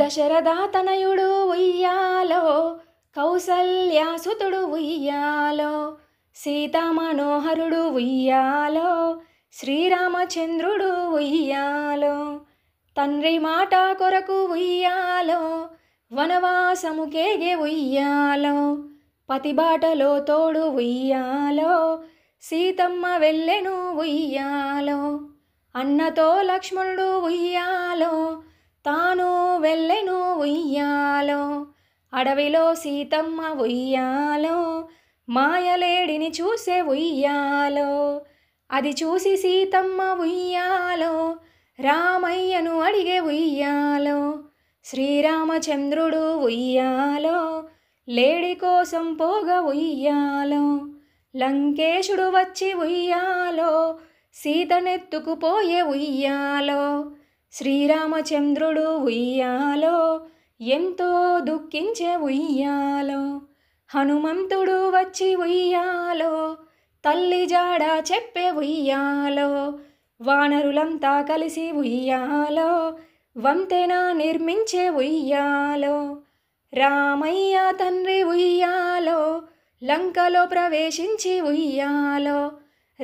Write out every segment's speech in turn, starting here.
దశరథాతనయుడు ఉయ్యాలో కౌసల్యాసుతుడు ఉయ్యాలో సీతామనోహరుడు ఉయ్యాలో శ్రీరామచంద్రుడు ఉయ్యాలో తండ్రి మాట కొరకు ఉయ్యాలో వనవాసముకేగే ఉయ్యాలో పతిబాటలో తోడు ఉయ్యాలో సీతమ్మ వెళ్ళెను ఉయ్యాలో అన్నతో లక్ష్మణుడు ఉయ్యాలో ఉయ్యాలో అడవిలో సీతమ్మ ఉయ్యాలో మాయలేడిని చూసే ఉయ్యాలో అది చూసి సీతమ్మ ఉయ్యాలో రామయ్యను అడిగే ఉయ్యాలో శ్రీరామచంద్రుడు ఉయ్యాలో లేడి కోసం పోగ ఉయ్యాలో లంకేశుడు వచ్చి ఉయ్యాలో సీతనెత్తుకుపోయే ఉయ్యాలో శ్రీరామచంద్రుడు ఉయ్యాలో ఎంతో దుఃఖించే ఉయ్యాలో హనుమంతుడు వచ్చి ఉయ్యాలో తల్లి జాడ చెప్పే ఉయ్యాలో వానరులంతా కలిసి ఉయ్యాలో వంతెన నిర్మించే ఉయ్యాలో రామయ్య తండ్రి ఉయ్యాలో లంకలో ప్రవేశించి ఉయ్యాలో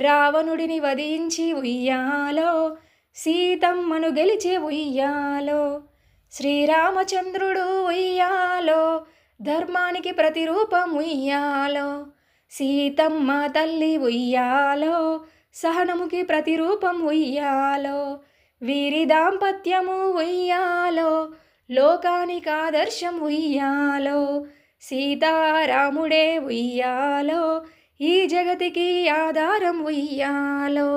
రావణుడిని వధించి ఉయ్యాలో సీతమ్మను గెలిచి ఉయ్యాలో శ్రీరామచంద్రుడు ఉయ్యాలో ధర్మానికి ప్రతిరూపం ఉయ్యాలో సీతమ్మ తల్లి ఉయ్యాలో సహనముకి ప్రతిరూపం ఉయ్యాలో వీరి దాంపత్యము ఉయ్యాలో లోకానికి ఆదర్శం ఉయ్యాలో సీతారాముడే ఉయ్యాలో ఈ జగతికి ఆధారం ఉయ్యాలో